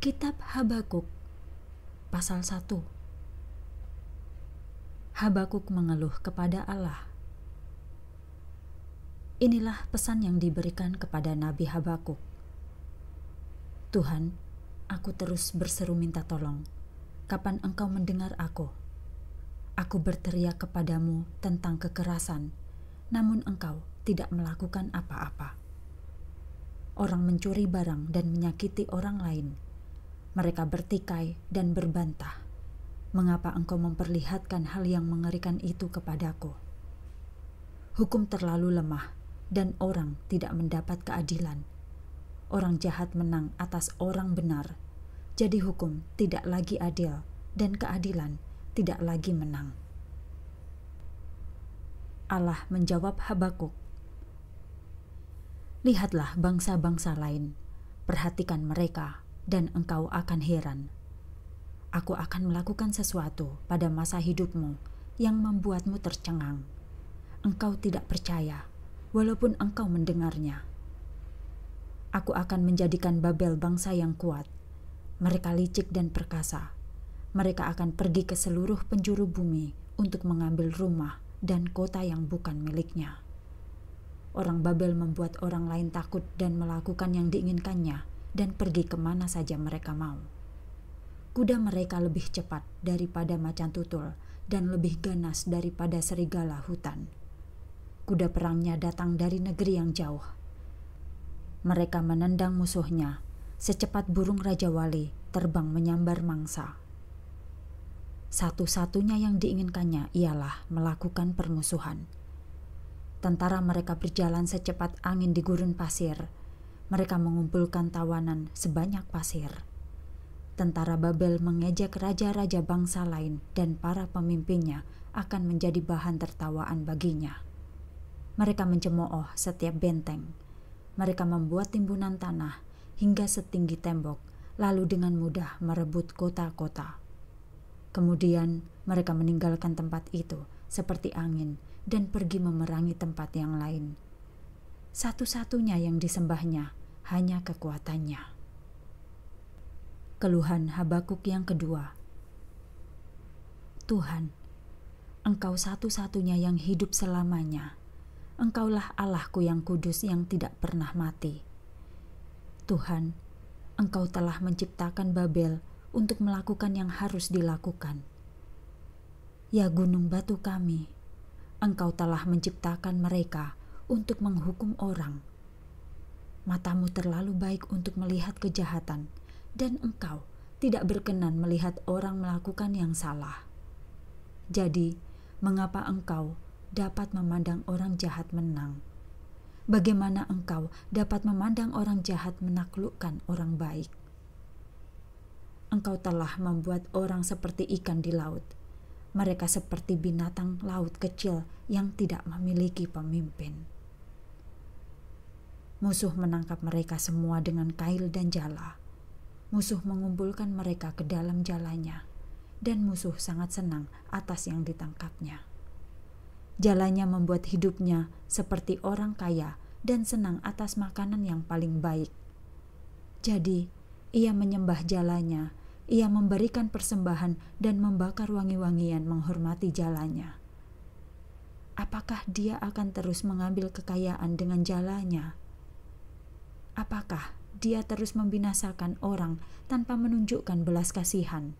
Kitab Habakuk pasal 1 Habakuk mengeluh kepada Allah. Inilah pesan yang diberikan kepada Nabi Habakuk. Tuhan, aku terus berseru minta tolong. Kapan engkau mendengar aku? Aku berteriak kepadamu tentang kekerasan, namun engkau tidak melakukan apa-apa. Orang mencuri barang dan menyakiti orang lain mereka bertikai dan berbantah. Mengapa engkau memperlihatkan hal yang mengerikan itu kepadaku? Hukum terlalu lemah, dan orang tidak mendapat keadilan. Orang jahat menang atas orang benar, jadi hukum tidak lagi adil, dan keadilan tidak lagi menang. Allah menjawab Habakuk, "Lihatlah bangsa-bangsa lain, perhatikan mereka, dan engkau akan heran. Aku akan melakukan sesuatu pada masa hidupmu yang membuatmu tercengang. Engkau tidak percaya, walaupun engkau mendengarnya. Aku akan menjadikan Babel bangsa yang kuat. Mereka licik dan perkasa. Mereka akan pergi ke seluruh penjuru bumi untuk mengambil rumah dan kota yang bukan miliknya. Orang Babel membuat orang lain takut dan melakukan yang diinginkannya dan pergi kemana saja mereka mau. Kuda mereka lebih cepat daripada macan tutul dan lebih ganas daripada serigala hutan. Kuda perangnya datang dari negeri yang jauh. Mereka menendang musuhnya secepat burung Raja Wali terbang menyambar mangsa. Satu-satunya yang diinginkannya ialah melakukan permusuhan. Tentara mereka berjalan secepat angin di gurun pasir mereka mengumpulkan tawanan sebanyak pasir. Tentara Babel mengejek raja-raja bangsa lain dan para pemimpinnya akan menjadi bahan tertawaan baginya. Mereka mencemooh setiap benteng. Mereka membuat timbunan tanah hingga setinggi tembok, lalu dengan mudah merebut kota-kota. Kemudian mereka meninggalkan tempat itu seperti angin dan pergi memerangi tempat yang lain. Satu-satunya yang disembahnya hanya kekuatannya. Keluhan Habakuk yang kedua. Tuhan, Engkau satu-satunya yang hidup selamanya. Engkaulah Allahku yang kudus yang tidak pernah mati. Tuhan, Engkau telah menciptakan Babel untuk melakukan yang harus dilakukan. Ya gunung batu kami, Engkau telah menciptakan mereka untuk menghukum orang Matamu terlalu baik untuk melihat kejahatan, dan engkau tidak berkenan melihat orang melakukan yang salah. Jadi, mengapa engkau dapat memandang orang jahat menang? Bagaimana engkau dapat memandang orang jahat menaklukkan orang baik? Engkau telah membuat orang seperti ikan di laut. Mereka seperti binatang laut kecil yang tidak memiliki pemimpin. Musuh menangkap mereka semua dengan kail dan jala. Musuh mengumpulkan mereka ke dalam jalannya, dan musuh sangat senang atas yang ditangkapnya. Jalannya membuat hidupnya seperti orang kaya dan senang atas makanan yang paling baik. Jadi, ia menyembah jalannya, ia memberikan persembahan dan membakar wangi-wangian menghormati jalannya. Apakah dia akan terus mengambil kekayaan dengan jalannya? Apakah dia terus membinasakan orang tanpa menunjukkan belas kasihan?